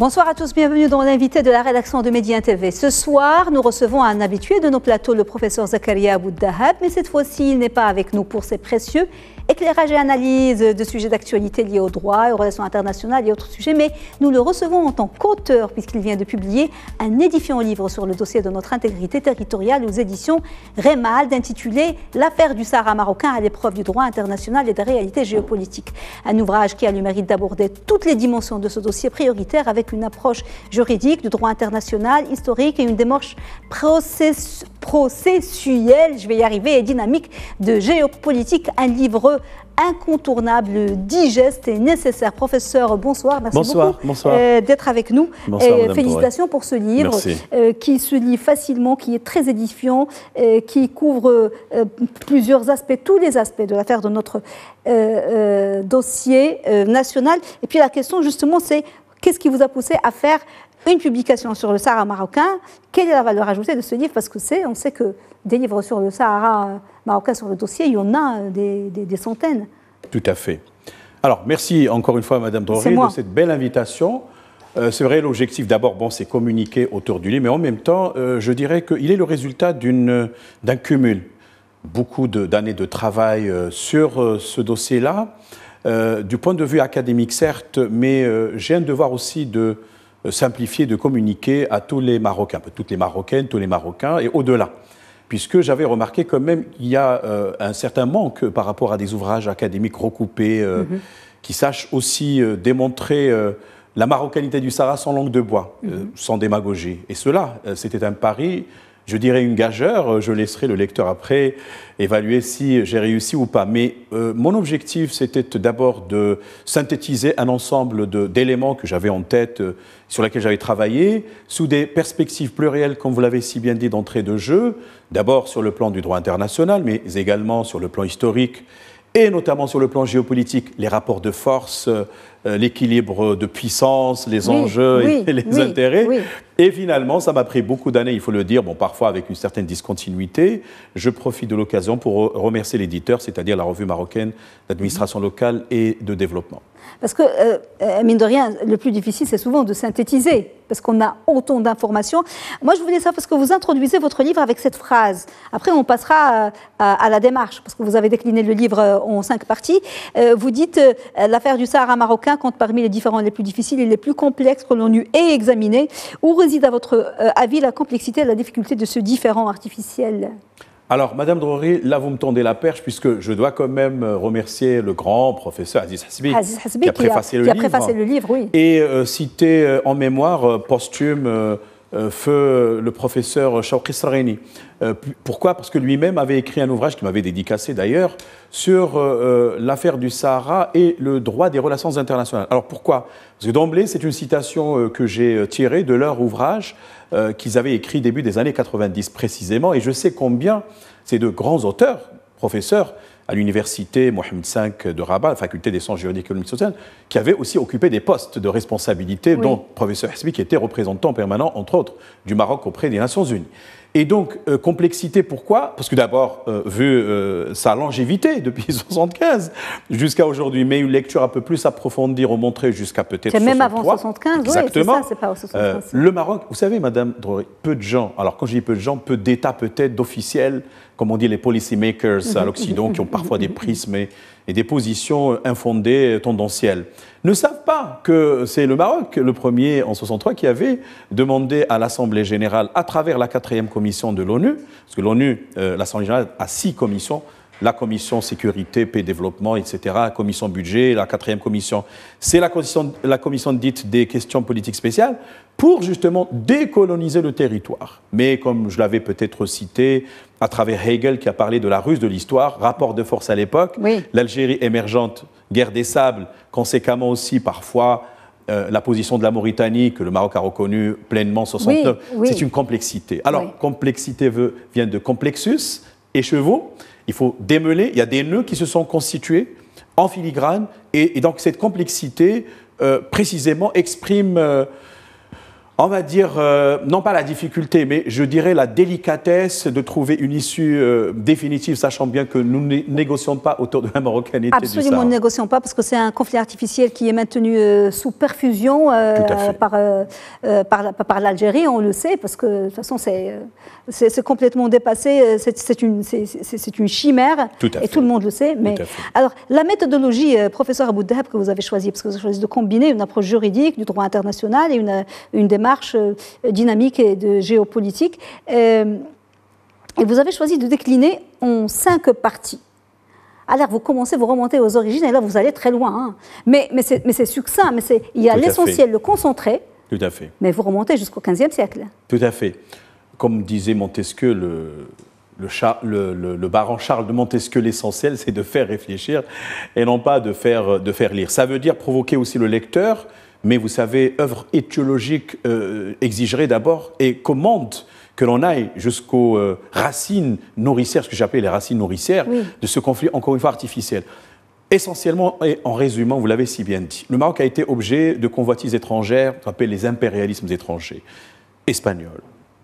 Bonsoir à tous, bienvenue dans l'invité de la rédaction de Média TV. Ce soir, nous recevons un habitué de nos plateaux, le professeur Zakaria Abou-Dahab, mais cette fois-ci, il n'est pas avec nous pour ses précieux éclairage et analyse de sujets d'actualité liés au droit aux relations internationales et autres sujets, mais nous le recevons en tant qu'auteur puisqu'il vient de publier un édifiant livre sur le dossier de notre intégrité territoriale aux éditions Rémald intitulé L'affaire du Sahara marocain à l'épreuve du droit international et des réalités géopolitiques. Un ouvrage qui a le mérite d'aborder toutes les dimensions de ce dossier prioritaire avec une approche juridique du droit international, historique et une démarche processuelle processuel, je vais y arriver, et dynamique de géopolitique, un livre incontournable, digeste et nécessaire. Professeur, bonsoir. Merci beaucoup euh, d'être avec nous. et euh, félicitations pour ce livre euh, qui se lit facilement, qui est très édifiant, qui couvre plusieurs aspects, tous les aspects de l'affaire de notre dossier national. Et puis la question, justement, c'est qu'est-ce qui vous a poussé à faire une publication sur le Sahara marocain, quelle est la valeur ajoutée de ce livre Parce que c'est, on sait que des livres sur le Sahara euh, marocain, sur le dossier, il y en a euh, des, centaines. Tout à fait. Alors, merci encore une fois, Madame Doré, de cette belle invitation. Euh, c'est vrai, l'objectif d'abord, bon, c'est communiquer autour du livre, mais en même temps, je dirais qu'il est le résultat d'un cumul. Beaucoup d'années de, travail sur ce dossier-là, du point de vue académique, certes, mais j'ai un devoir aussi de euh, simplifier de communiquer à tous les Marocains, toutes les Marocaines, tous les Marocains et au-delà. Puisque j'avais remarqué quand même qu'il y a euh, un certain manque par rapport à des ouvrages académiques recoupés euh, mhm. qui sachent aussi démontrer la marocanité du Sahara sans langue de bois, mhm. sans démagogie. Et cela, c'était un pari je dirais une gageure, euh, je laisserai le lecteur après évaluer si j'ai réussi ou pas. Mais euh, mon objectif, c'était d'abord de synthétiser un ensemble d'éléments que j'avais en tête, euh, sur lesquels j'avais travaillé, sous des perspectives plurielles, comme vous l'avez si bien dit d'entrée de jeu, d'abord sur le plan du droit international, mais également sur le plan historique et notamment sur le plan géopolitique, les rapports de force, euh, l'équilibre de puissance, les enjeux et les intérêts. Et finalement, ça m'a pris beaucoup d'années, il faut le dire, bon, parfois avec une certaine discontinuité. Je profite de l'occasion pour remercier l'éditeur, c'est-à-dire la revue marocaine d'administration locale et de développement. Parce que, euh, mine de rien, le plus difficile, c'est souvent de synthétiser, parce qu'on a autant d'informations. Moi, je voulais savoir, parce que vous introduisez votre livre avec cette phrase. Après, on passera euh, à, la démarche, parce que vous avez décliné le livre euh, en cinq parties. vous dites, l'affaire du Sahara marocain compte parmi les différents les plus difficiles et les plus complexes que l'on eût et examiné. Où réside, à votre avis, la complexité et la difficulté de ce différent artificiel alors, Madame Drory, là, vous me tendez la perche, puisque je dois quand même euh, remercier le grand professeur Aziz Hasbi, qui, a préfacé, le, livre, Et citer euh, cité euh, en mémoire posthume feu le professeur Shawqi Sareni. pourquoi Parce que lui-même avait écrit un ouvrage qui m'avait dédicacé d'ailleurs sur l'affaire du Sahara et le droit des relations internationales. Alors pourquoi Parce que d'emblée, c'est une citation que j'ai tirée de leur ouvrage euh, qu'ils avaient écrit début des années 90 précisément, et je sais combien ces deux grands auteurs, professeurs, à l'université Mohamed V de Rabat, faculté des sciences juridiques et économiques sociales, qui avaient aussi occupé des postes de responsabilité, dont professeur Hasbi, qui était représentant permanent, entre autres, du Maroc auprès des Nations Unies. Et donc, euh, complexité, pourquoi Parce que d'abord, euh, vu euh, sa longévité depuis 75 jusqu'à aujourd'hui, mais une lecture un peu plus approfondie, remontrée jusqu'à peut-être C'est même avant 75, oui, ça, pas le Maroc, vous savez, Madame peu de gens, alors quand je dis peu de gens, peu d'États peut-être, d'officiels, comme on dit les policy makers mhm. à l'Occident, qui ont parfois des prismes et des positions euh, infondées, euh, tendancielles, ne savent pas que c'est le Maroc, le premier en 63, qui avait demandé à l'Assemblée générale, à travers la quatrième commission de l'ONU, parce que l'ONU, euh, l'Assemblée générale a six commissions, la commission sécurité, paix, développement, etc., la commission budget, la quatrième commission, c'est la commission, la commission dite des questions politiques spéciales, pour justement décoloniser le territoire. Mais comme je l'avais peut-être cité à travers Hegel qui a parlé de la Russe, de l'histoire, rapport de force à l'époque, l'Algérie émergente, guerre des sables, conséquemment aussi parfois euh, la position de la Mauritanie que le Maroc a reconnue pleinement en 69, c'est une complexité. Alors, complexité veut, vient de complexus, et chevaux, il faut démêler, il y a des nœuds qui se sont constitués en filigrane, et, donc cette complexité euh, précisément exprime... Euh, on va dire, euh, non pas la difficulté, mais je dirais la délicatesse de trouver une issue euh, définitive, sachant bien que nous ne négocions pas autour de la marocanité. Absolument, nous ne négocions pas parce que c'est un conflit artificiel qui est maintenu euh, sous perfusion par, par, l'Algérie, on le sait, parce que de toute façon, c'est complètement dépassé, c'est une, une, chimère, et tout le monde le sait. Mais... Alors, la méthodologie, professeur Abou-Dahab, que vous avez choisie, parce que vous avez choisi de combiner une approche juridique du droit international et une, une démarche euh, dynamique et de géopolitique. Euh, et vous avez choisi de décliner en cinq parties. Alors ah, vous commencez, vous remontez aux origines et là vous allez très loin. Hein. Mais, mais c'est succinct, mais il y a l'essentiel, le concentré. Tout à fait. Mais vous remontez jusqu'au XVe siècle. Tout à fait. Comme disait Montesquieu, le, le, le, baron Charles de Montesquieu, l'essentiel, c'est de faire réfléchir et non pas de faire, de faire lire. Ça veut dire provoquer aussi le lecteur mais vous savez, œuvre étiologique euh, exigerait d'abord et commande que l'on aille jusqu'aux euh, racines nourricières, ce que j'appelle les racines nourricières, de ce conflit, encore une fois, artificiel. Essentiellement, et en résumant, vous l'avez si bien dit, le Maroc a été objet de convoitises étrangères, qu'on appelle les impérialismes étrangers, espagnols,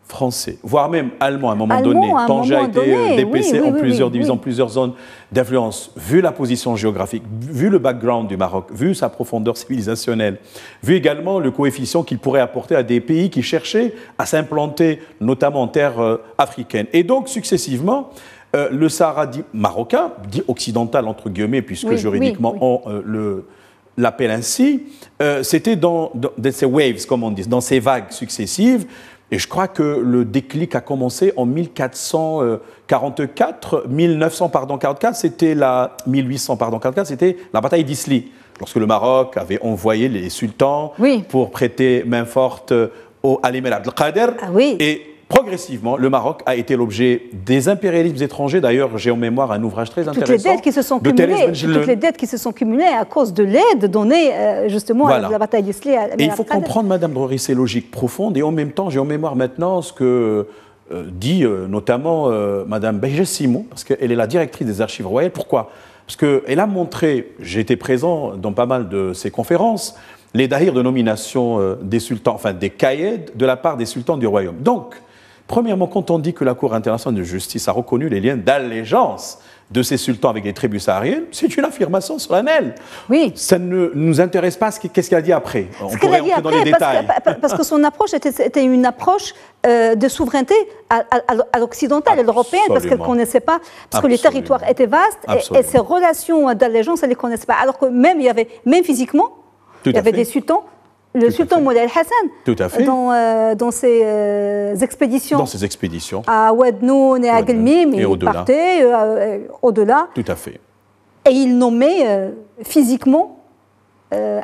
français, voire même allemand à un moment donné. Tanger a été euh, dépêché en plusieurs plusieurs zones d'influence. Vu la position géographique, vu le background du Maroc, vu sa profondeur civilisationnelle, vu également le coefficient qu'il pourrait apporter à des pays qui cherchaient à s'implanter, notamment en terre euh, africaine. Et donc, successivement, euh, le Sahara dit marocain, dit occidental entre guillemets, puisque juridiquement on le l'appelle ainsi, c'était dans ces waves, comme on dit, dans ces vagues successives, et je crois que le déclic a commencé en 1444, 1900 pardon 44, c'était la 1800 pardon 44, c'était la bataille d'Isly, lorsque le Maroc avait envoyé les sultans pour prêter main forte euh, au Ali Abdelkader. Ah oui. Et progressivement, le Maroc a été l'objet des impérialismes étrangers. D'ailleurs, j'ai en mémoire un ouvrage très intéressant. Toutes les dettes qui se sont cumulées, toutes dettes qui se sont cumulées à cause de l'aide donnée euh, justement à la bataille d'Isly. il faut comprendre, Madame Drory, ses logiques profondes. Et en même temps, j'ai en mémoire maintenant ce que euh, dit euh, notamment Madame Beige-Simon, parce qu'elle est la directrice des archives royales. Pourquoi Parce qu'elle a montré, j'étais présent dans pas mal de ses conférences, les dahirs de nomination des sultans, enfin des caïds, de la part des sultans du royaume. Donc, Premièrement, quand on dit que la Cour internationale de justice a reconnu les liens d'allégeance de ces sultans avec les tribus sahariennes, c'est une affirmation solennelle. Oui. Ça ne nous intéresse pas qu'est-ce qu'elle a dit après. On pourrait dans les parce détails. Que, parce que son approche était, une approche euh, de souveraineté à, à, à l'occidentale, à l'européenne, parce qu'elle ne connaissait pas, parce que les territoires étaient vastes et, ses relations d'allégeance, elle ne les connaissait pas. Alors que même, il y avait, même physiquement, il y avait des sultans le sultan Moulay hassan euh, Dans, ses euh, expéditions. Dans ses expéditions. À Ouadnoun et à Gelmim, il au partait euh, au-delà. Tout à fait. Et il nommait physiquement,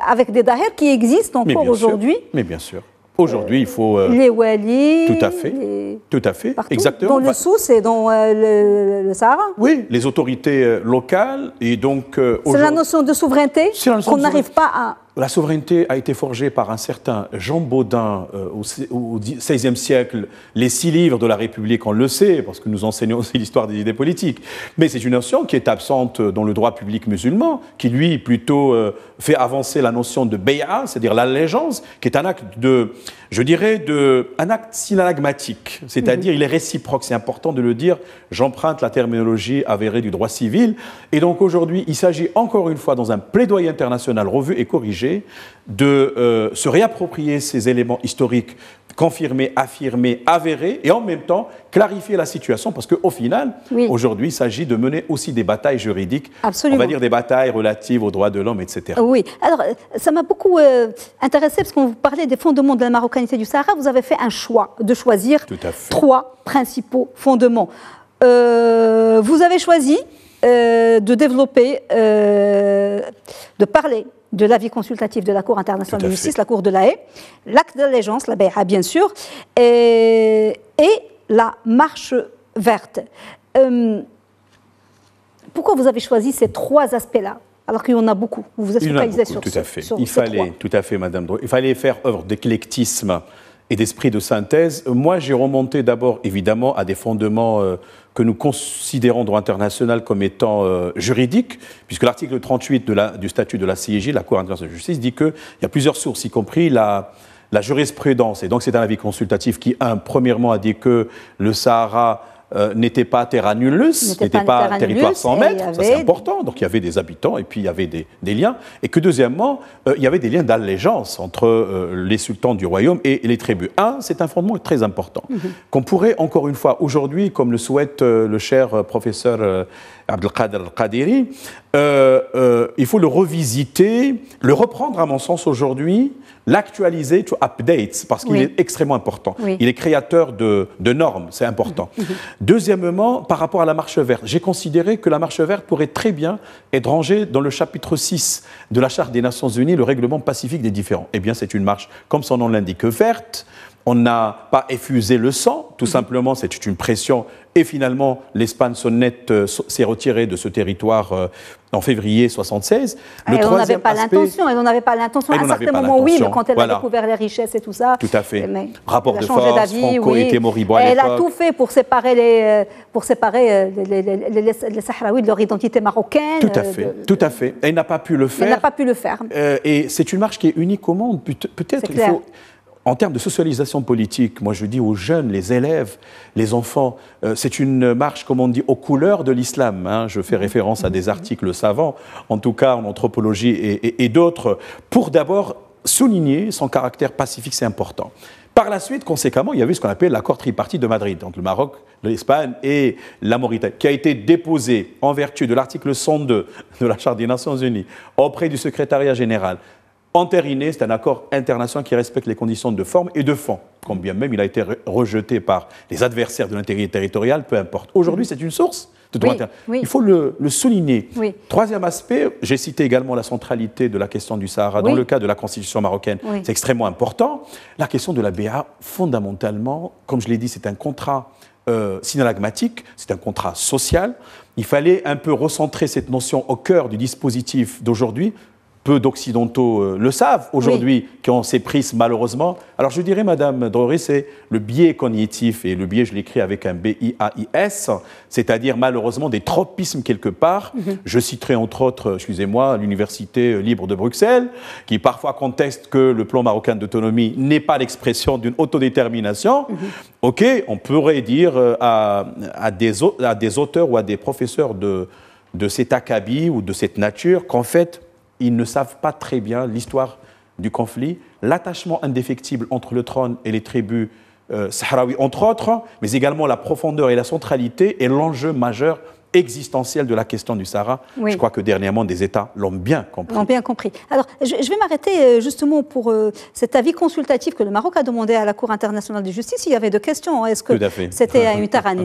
avec des dahirs qui existent encore aujourd'hui. Mais bien sûr. Aujourd'hui, il faut. les Wali. Tout à fait. Tout à fait. exactement. Dans le Sousse et dans le, Sahara. Oui, les autorités locales. Et donc. c'est la notion de souveraineté qu'on n'arrive pas à la souveraineté a été forgée par un certain Jean Baudin euh, au XVIe siècle. Les six livres de la République, on le sait, parce que nous enseignons aussi l'histoire des idées politiques. Mais c'est une notion qui est absente dans le droit public musulman, qui lui plutôt euh, fait avancer la notion de béa, c'est-à-dire l'allégeance, qui est un acte de, je dirais, de, un acte synagmatique. C'est-à-dire, mhm. il est réciproque. C'est important de le dire. J'emprunte la terminologie avérée du droit civil. Et donc aujourd'hui, il s'agit encore une fois dans un plaidoyer international revu et corrigé de euh, se réapproprier ces éléments historiques confirmés, affirmés, avérés et en même temps clarifier la situation parce qu'au final, aujourd'hui, il s'agit de mener aussi des batailles juridiques, on va dire des batailles relatives aux droits de l'homme, etc. Oui, alors ça m'a beaucoup euh, intéressé parce qu'on vous parlait des fondements de la marocanité du Sahara, vous avez fait un choix de choisir trois principaux fondements. Euh, vous avez choisi de développer, de parler de l'avis consultatif de la Cour internationale de justice, la Cour de la Haye, l'acte d'allégeance, la BEA, bien sûr, et, la marche verte. Euh, pourquoi vous avez choisi ces trois aspects-là alors qu'il y en a beaucoup, vous vous êtes focalisé sur tout à fait. il fallait, trois. tout à fait, Madame. Il fallait faire œuvre d'éclectisme et d'esprit de synthèse. Moi, j'ai remonté d'abord, évidemment, à des fondements euh, que nous considérons droit international comme étant euh, juridique, puisque l'article 38 du statut de la CIJ, la Cour internationale de justice, dit qu'il y a plusieurs sources, y compris la, la jurisprudence. Et donc c'est un avis consultatif qui, un, premièrement, a dit que le Sahara euh, n'était pas terra nullus, n'était pas, territoire sans maître, ça c'est important, donc il y avait des habitants et puis il y avait des, liens, et que deuxièmement, euh, il y avait des liens d'allégeance entre euh, les sultans du royaume et les tribus. Un, c'est un fondement très important, mhm. qu'on pourrait encore une fois aujourd'hui, comme le souhaite le cher professeur Abdelkader qadiri euh, euh, il faut le revisiter, le reprendre à mon sens aujourd'hui, l'actualiser, to update, parce qu'il est extrêmement important. Il est créateur de, normes, c'est important. Deuxièmement, par rapport à la marche verte, j'ai considéré que la marche verte pourrait très bien être rangée dans le chapitre 6 de la Charte des Nations Unies, le règlement pacifique des différends. Eh bien, c'est une marche, comme son nom l'indique, verte, on n'a pas effusé le sang, tout mhm. simplement, c'est une pression. Et finalement, l'Espagne sonnette euh, s'est retirée de ce territoire euh, en février 76. Le ah, on n'avait pas l'intention. l'intention, On n'avait pas l'intention. À un certain moment, oui, mais quand elle a découvert les richesses et tout ça. Tout à fait. Rapport de force, Franco était Elle a tout fait pour séparer les, euh, pour séparer les, Sahraouis de leur identité marocaine. Tout à fait, tout à fait. Elle n'a pas pu le faire. Elle n'a pas pu le faire. et c'est une marche qui est unique au monde. Peut-être, qu'il faut en termes de socialisation politique, moi je dis aux jeunes, les élèves, les enfants, euh, c'est une marche, comme on dit, aux couleurs de l'islam. Hein. Je fais référence à des articles savants, en tout cas en anthropologie et, d'autres, pour d'abord souligner son caractère pacifique, c'est important. Par la suite, conséquemment, il y a eu ce qu'on appelle l'accord tripartite de Madrid entre le Maroc, l'Espagne et la Mauritanie, qui a été déposé en vertu de l'article 102 de la Charte des Nations Unies auprès du secrétariat général entériné, c'est un accord international qui respecte les conditions de forme et de fond, quand bien même il a été rejeté par les adversaires de l'intégrité territoriale, peu importe. Aujourd'hui, mm-hmm. c'est une source de droit Il faut le, souligner. Troisième aspect, j'ai cité également la centralité de la question du Sahara dans le cas de la constitution marocaine, c'est extrêmement important. La question de la BA, fondamentalement, comme je l'ai dit, c'est un contrat euh, c'est un contrat social. Il fallait un peu recentrer cette notion au cœur du dispositif d'aujourd'hui peu d'Occidentaux euh, le savent aujourd'hui, qui ont ces prises malheureusement. Alors je dirais, Madame Droré, c'est le biais cognitif, et le biais, je l'écris avec un B-I-A-I-S, c'est-à-dire malheureusement des tropismes quelque part. Mhm. Je citerai entre autres, euh, excusez-moi, l'Université euh, libre de Bruxelles, qui parfois conteste que le plan marocain d'autonomie n'est pas l'expression d'une autodétermination. Mhm. Ok, on pourrait dire à, des, auteurs ou à des professeurs de, de cet acabit ou de cette nature qu'en fait, ils ne savent pas très bien l'histoire du conflit, l'attachement indéfectible entre le trône et les tribus euh, sahraouis, entre autres, mais également la profondeur et la centralité et l'enjeu majeur existentiel de la question du Sahara. Je crois que dernièrement, des États l'ont bien compris. L'ont bien compris. Alors, je vais m'arrêter euh, justement pour euh, cet avis consultatif que le Maroc a demandé à la Cour internationale de justice. Il y avait deux questions. Hein. Est-ce que c'était à, à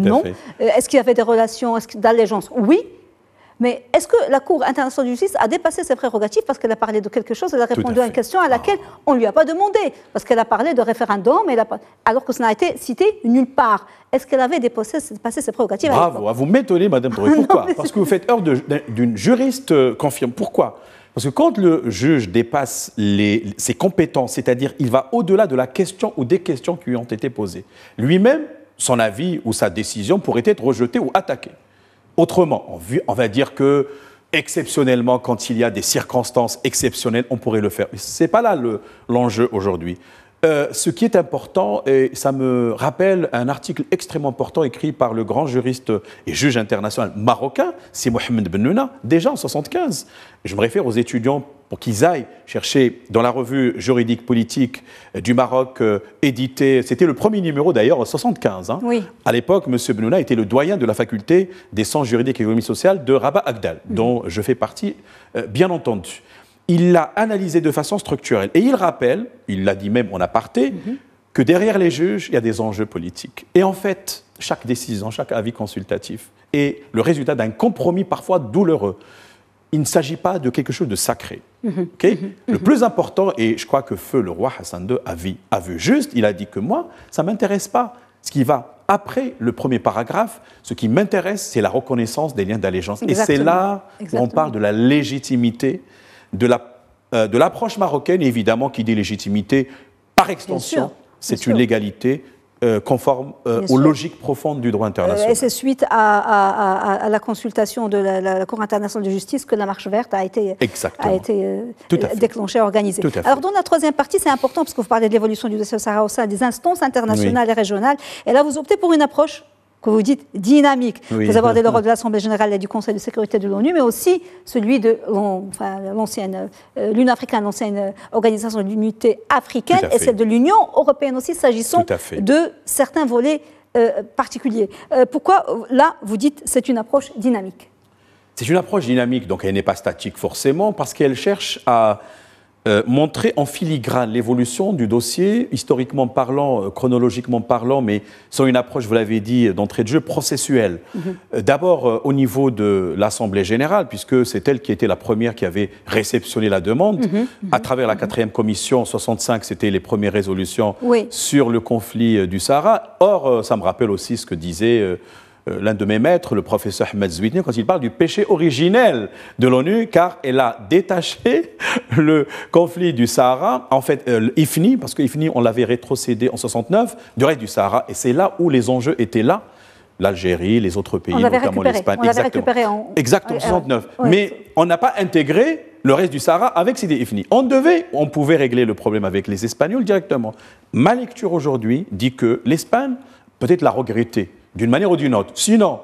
Non. Est-ce qu'il y avait des relations d'allégeance Oui. Mais est-ce que la Cour internationale de justice a dépassé ses prérogatives parce qu'elle a parlé de quelque chose, elle a répondu à, une question à ah. laquelle on ne lui a pas demandé, parce qu'elle a parlé de référendum, alors que ça n'a été cité nulle part. Est-ce qu'elle avait dépassé, ses prérogatives Bravo, vous m'étonnez, Madame Pourquoi Parce que vous faites heure d'une juriste euh, confirme. Pourquoi parce que quand le juge dépasse ses compétences, c'est-à-dire il va au-delà de la question ou des questions qui lui ont été posées, lui-même, son avis ou sa décision pourrait être rejetée ou attaquée autrement. On va dire que exceptionnellement, quand il y a des circonstances exceptionnelles, on pourrait le faire. Mais ce n'est pas là l'enjeu aujourd'hui. Euh, ce qui est important, et ça me rappelle un article extrêmement important écrit par le grand juriste et juge international marocain, c'est Mohamed Nouna, déjà en 1975. Je me réfère aux étudiants pour qu'ils aillent chercher dans la revue juridique politique euh, du Maroc euh, édité, C'était le premier numéro d'ailleurs en 75. Hein. À l'époque, M. Benouna était le doyen de la faculté des sciences juridiques et économie sociale de Rabat Agdal, mhm. dont je fais partie, euh, bien entendu. Il l'a analysé de façon structurelle et il rappelle, il l'a dit même en aparté, mhm. que derrière les juges, il y a des enjeux politiques. Et en fait, chaque décision, chaque avis consultatif est le résultat d'un compromis parfois douloureux. Il ne s'agit pas de quelque chose de sacré. Mhm. Mhm. le mhm. plus important, et je crois que Feu, le roi Hassan II, a vu, juste, il a dit que moi, ça ne m'intéresse pas. Ce qui va après le premier paragraphe, ce qui m'intéresse, c'est la reconnaissance des liens d'allégeance. Et c'est là où on parle de la légitimité, euh, de l'approche marocaine, évidemment, qui dit légitimité, par extension, c'est une légalité euh, conforme euh, aux logiques profondes du droit international. Euh, et c'est suite à, la consultation de la, Cour internationale de justice que la marche verte a été, a déclenchée, organisée. Alors dans la troisième partie, c'est important parce que vous parlez de l'évolution du dossier Sahara au sein des instances internationales et régionales. Et là, vous optez pour une approche que vous dites dynamique. Vous abordez le rôle de l'Assemblée générale et du Conseil de sécurité de l'ONU, mais aussi celui de l'ancienne euh, l'Union africaine, l'ancienne euh, organisation de l'unité africaine, et celle de l'Union européenne aussi, s'agissant de certains volets euh, particuliers. pourquoi là, vous dites c'est une approche dynamique C'est une approche dynamique, donc elle n'est pas statique forcément, parce qu'elle cherche à euh, montrer en filigrane l'évolution du dossier, historiquement parlant, euh, chronologiquement parlant, mais sans une approche, vous l'avez dit, d'entrée de jeu processuelle. Mhm. Euh, d'abord au niveau de l'Assemblée générale, puisque c'est elle qui était la première qui avait réceptionné la demande. Mhm. Mhm. À travers la quatrième commission, en 65, c'était les premières résolutions sur le conflit du Sahara. Or, ça me rappelle aussi ce que disait... Euh, l'un de mes maîtres, le professeur Ahmed Zouitni, quand il parle du péché originel de l'ONU, car elle a détaché le conflit du Sahara, en fait, euh, l'IFNI, parce que on l'avait rétrocédé en 69, du reste du Sahara, et c'est là où les enjeux étaient là l'Algérie, les autres pays, notamment l'Espagne. Exactement. En... 69. Euh, Mais on n'a pas intégré le reste du Sahara avec ces Ifni. On devait, on pouvait régler le problème avec les Espagnols directement. Ma lecture aujourd'hui dit que l'Espagne peut-être l'a regretté d'une manière ou d'une autre. Sinon,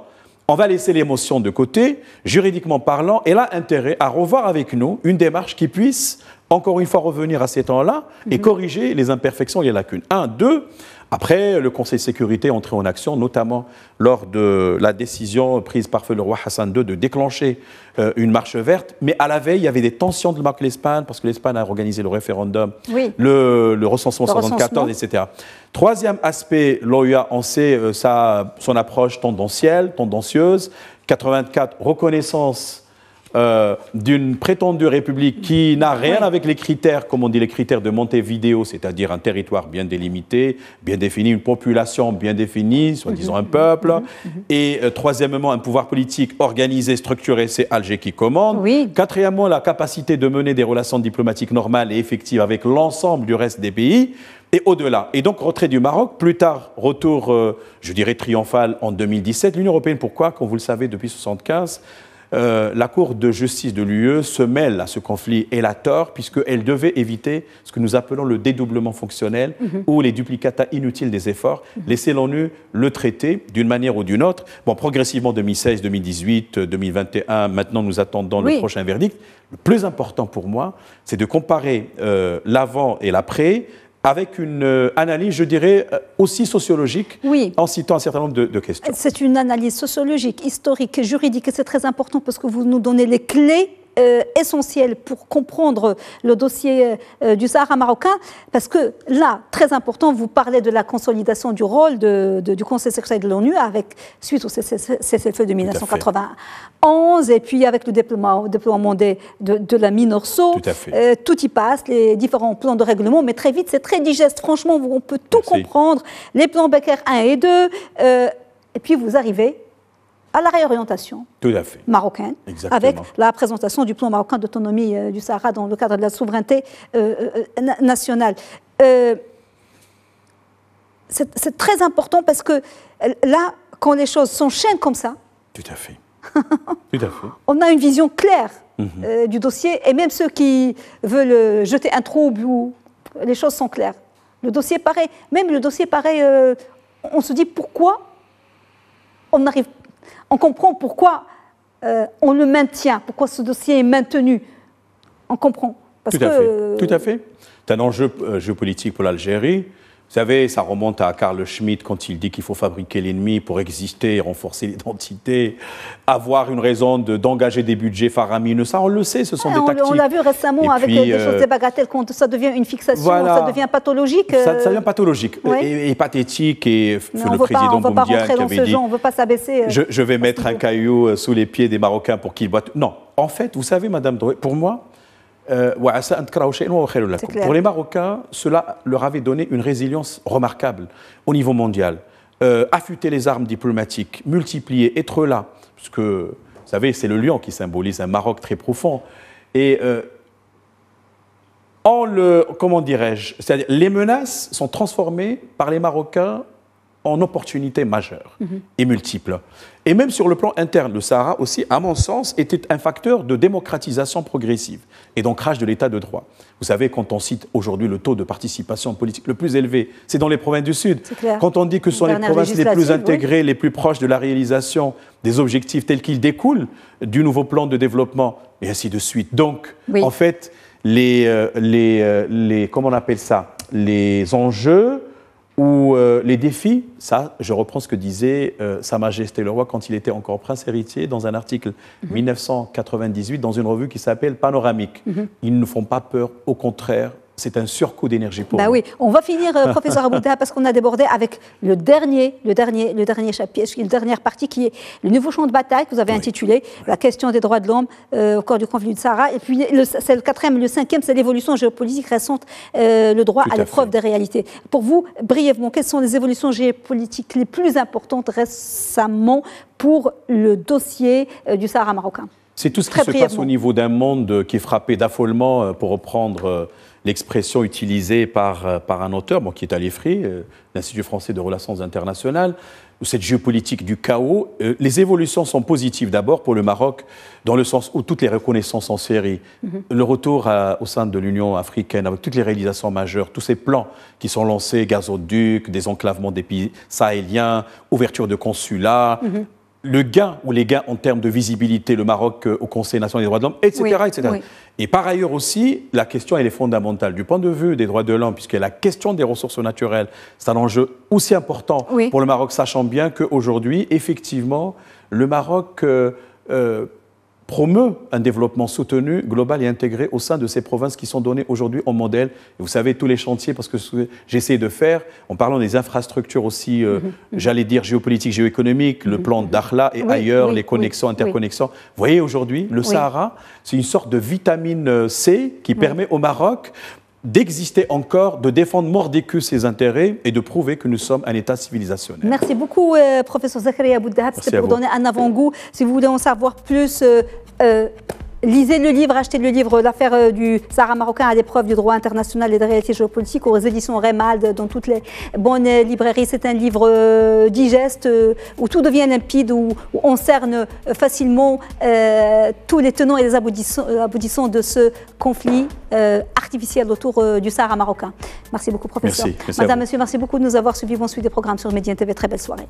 on va laisser l'émotion de côté, juridiquement parlant, et là, intérêt à revoir avec nous une démarche qui puisse encore une fois revenir à ces temps-là et mhm. corriger les imperfections et les lacunes. Un, deux, après, le Conseil de sécurité est entré en action, notamment lors de la décision prise par le roi Hassan II de déclencher euh, une marche verte. Mais à la veille, il y avait des tensions de marque l'Espagne, parce que l'Espagne a organisé le référendum, le, recensement 74, etc. Troisième aspect, l'OUA en sait euh, sa, son approche tendancielle, tendancieuse. 84, reconnaissance euh, d'une prétendue république qui n'a rien avec les critères, comme on dit, les critères de Montevideo, c'est-à-dire un territoire bien délimité, bien défini, une population bien définie, soi-disant un mhm. peuple, mhm. Mhm. et euh, troisièmement, un pouvoir politique organisé, structuré, c'est Alger qui commande. Quatrièmement, la capacité de mener des relations diplomatiques normales et effectives avec l'ensemble du reste des pays et au-delà. Et donc, retrait du Maroc, plus tard, retour, euh, je dirais, triomphal en 2017. L'Union européenne, pourquoi Comme vous le savez, depuis 1975, euh, la Cour de justice de l'UE se mêle à ce conflit et la tort, puisqu'elle devait éviter ce que nous appelons le dédoublement fonctionnel mhm. ou les duplicata inutiles des efforts, mm l'ONU le traiter d'une manière ou d'une autre. Bon, progressivement, 2016, 2018, 2021, maintenant nous attendons le prochain verdict. Le plus important pour moi, c'est de comparer euh, l'avant et l'après, avec une euh, analyse, je dirais, euh, aussi sociologique, en citant un certain nombre de, de questions. C'est une analyse sociologique, historique, juridique, et c'est très important parce que vous nous donnez les clés euh, essentiel pour comprendre le dossier euh, du Sahara marocain, parce que là, très important, vous parlez de la consolidation du rôle du Conseil secrétaire de l'ONU avec suite au cessez-le-feu de 1991 et puis avec le déploiement, déploiement de, la mine Orso. Euh, tout, y passe, les différents plans de règlement, mais très vite, c'est très digeste. Franchement, on peut tout comprendre. Les plans Becker 1 et 2. et puis vous arrivez à la réorientation marocaine, avec la présentation du plan marocain d'autonomie euh, du Sahara dans le cadre de la souveraineté euh, euh, nationale. c'est très important parce que là, quand les choses sont s'enchaînent comme ça, Tout à fait. on a une vision claire mhm. du dossier et même ceux qui veulent jeter un trouble les choses sont claires. Le dossier paraît, même le dossier paraît, on se dit pourquoi on n'arrive pas on comprend pourquoi euh, on le maintient, pourquoi ce dossier est maintenu. On comprend. tout, à fait. tout à euh, fait. C'est un enjeu euh, géopolitique pour l'Algérie. Vous savez, ça remonte à Carl Schmitt quand il dit qu'il faut fabriquer l'ennemi pour exister, renforcer l'identité, avoir une raison d'engager des budgets faramineux. Ça, on le sait, ce sont des on, tactiques. On l'a vu récemment avec les euh, des choses, euh, des bagatelles, quand ça devient une fixation, ça devient pathologique. Ça, euh, devient pathologique et, pathétique. Et non, le président pas, qui avait dit, genre, on veut pas s'abaisser. Je, je, vais mettre un caillou sous les pieds des Marocains pour qu'ils boitent. Non, en fait, vous savez, Madame Drouet, pour moi, euh, Pour les Marocains, cela leur avait donné une résilience remarquable au niveau mondial. Euh, affûter les armes diplomatiques, multiplier, être là, parce que, vous savez, c'est le lion qui symbolise un Maroc très profond. Et euh, en le, comment dirais-je, cest c'est-à-dire les menaces sont transformées par les Marocains en opportunités majeures mhm. et multiples. Et même sur le plan interne, le Sahara aussi, à mon sens, était un facteur de démocratisation progressive et d'ancrage de l'état de droit. Vous savez, quand on cite aujourd'hui le taux de participation politique le plus élevé, c'est dans les provinces du Sud. Quand on dit que ce sont les provinces les plus intégrées, les plus proches de la réalisation des objectifs tels qu'ils découlent du nouveau plan de développement, et ainsi de suite. Donc, en fait, les, euh, les, euh, les, comment on appelle ça Les enjeux où euh, les défis, ça, je reprends ce que disait euh, Sa Majesté le Roi quand il était encore prince héritier dans un article 1998 mhm. dans une revue qui s'appelle Panoramique. Mhm. Ils ne font pas peur, au contraire, c'est un surcoût d'énergie pour bah oui, on va finir, euh, professeur Abouda, parce qu'on a débordé avec le dernier, le dernier, le dernier chapitre, une dernière partie qui est le nouveau champ de bataille que vous avez intitulé La question des droits de l'homme euh, au corps du conflit du Sahara. Et puis, c'est le quatrième, le cinquième, c'est l'évolution géopolitique récente, euh, le droit à, l'épreuve des réalités. Pour vous, brièvement, quelles sont les évolutions géopolitiques les plus importantes récemment pour le dossier du Sahara marocain c'est tout ce qui se passe au niveau d'un monde qui est frappé d'affolement, pour reprendre l'expression utilisée par, euh, par un auteur, bon, qui est à euh, l'Institut français de relations internationales, cette géopolitique du chaos. Euh, les évolutions sont positives d'abord pour le Maroc, dans le sens où toutes les reconnaissances en série, mhm. le retour au sein de l'Union africaine avec toutes les réalisations majeures, tous ces plans qui sont lancés, gazoducs, désenclavement des pays sahéliens, ouverture de consulats, mhm le gain ou les gains en termes de visibilité, le Maroc euh, au Conseil national des droits de l'homme, etc. etc. Et par ailleurs aussi, la question, elle est fondamentale du point de vue des droits de l'homme, puisque la question des ressources naturelles, c'est un enjeu aussi important pour le Maroc, sachant bien qu'aujourd'hui, effectivement, le Maroc... Euh, euh, promeut un développement soutenu, global et intégré au sein de ces provinces qui sont données aujourd'hui en modèle. vous savez, tous les chantiers, parce que j'essaie de faire, en parlant des infrastructures aussi, euh, mhm. j'allais dire géopolitique, géoéconomique, le mhm. plan d'Arla et ailleurs, les connexions, interconnexions. Vous voyez, aujourd'hui, le Sahara, c'est une sorte de vitamine euh, C qui permet au Maroc d'exister encore, de défendre que ses intérêts et de prouver que nous sommes un État civilisationnel. Merci beaucoup, euh, professeur Zakaria Boudahab. pour donner un avant-goût. Si vous voulez en savoir plus, euh, euh, Lisez le livre, achetez le livre L'affaire euh, du Sahara marocain à l'épreuve du droit international et de réalité géopolitique » aux éditions Raymald, dans toutes les bonnes librairies. C'est un livre euh, digeste euh, où tout devient limpide, où, on cerne facilement tous les tenants et les aboutissants, de ce conflit artificiel autour du Sahara marocain. Merci beaucoup, professeur. Merci, Madame, monsieur, merci beaucoup de nous avoir suivis. On suit des programmes sur Médien TV. Très belle soirée.